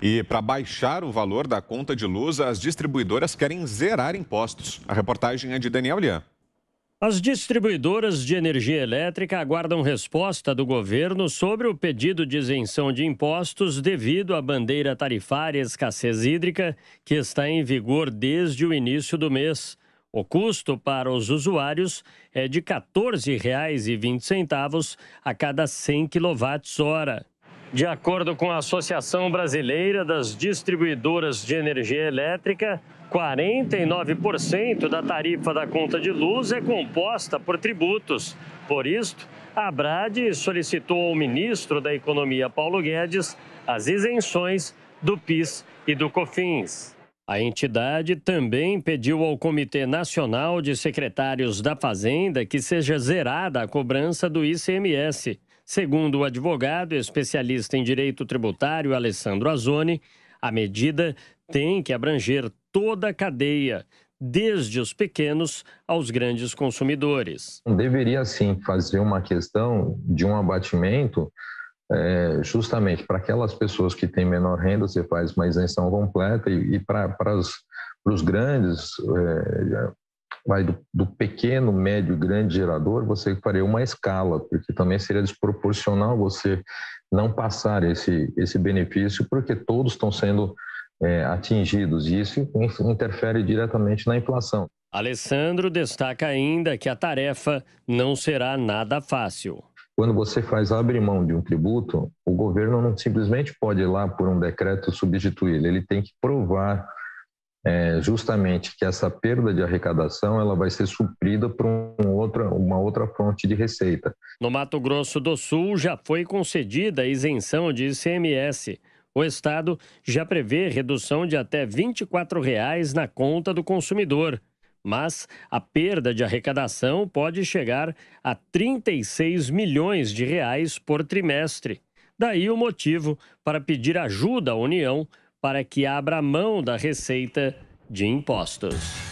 E para baixar o valor da conta de luz, as distribuidoras querem zerar impostos. A reportagem é de Daniel Lian. As distribuidoras de energia elétrica aguardam resposta do governo sobre o pedido de isenção de impostos devido à bandeira tarifária escassez hídrica, que está em vigor desde o início do mês. O custo para os usuários é de R$ 14,20 a cada 100 kWh. De acordo com a Associação Brasileira das Distribuidoras de Energia Elétrica, 49% da tarifa da conta de luz é composta por tributos. Por isto, a Brad solicitou ao ministro da Economia, Paulo Guedes, as isenções do PIS e do COFINS. A entidade também pediu ao Comitê Nacional de Secretários da Fazenda que seja zerada a cobrança do ICMS. Segundo o advogado especialista em direito tributário Alessandro Azoni, a medida tem que abranger toda a cadeia, desde os pequenos aos grandes consumidores. Deveria sim fazer uma questão de um abatimento, é, justamente para aquelas pessoas que têm menor renda, você faz uma isenção completa, e, e para os grandes, é, vai do, do pequeno, médio, grande gerador, você faria uma escala, porque também seria desproporcional você não passar esse, esse benefício, porque todos estão sendo é, atingidos, e isso interfere diretamente na inflação. Alessandro destaca ainda que a tarefa não será nada fácil. Quando você faz abrir mão de um tributo, o governo não simplesmente pode ir lá por um decreto substituí-lo, ele tem que provar é justamente que essa perda de arrecadação ela vai ser suprida por um outra, uma outra fonte de receita. No Mato Grosso do Sul já foi concedida a isenção de ICMS. O Estado já prevê redução de até R$ 24,00 na conta do consumidor. Mas a perda de arrecadação pode chegar a 36 milhões de reais por trimestre. Daí o motivo para pedir ajuda à União para que abra mão da receita de impostos.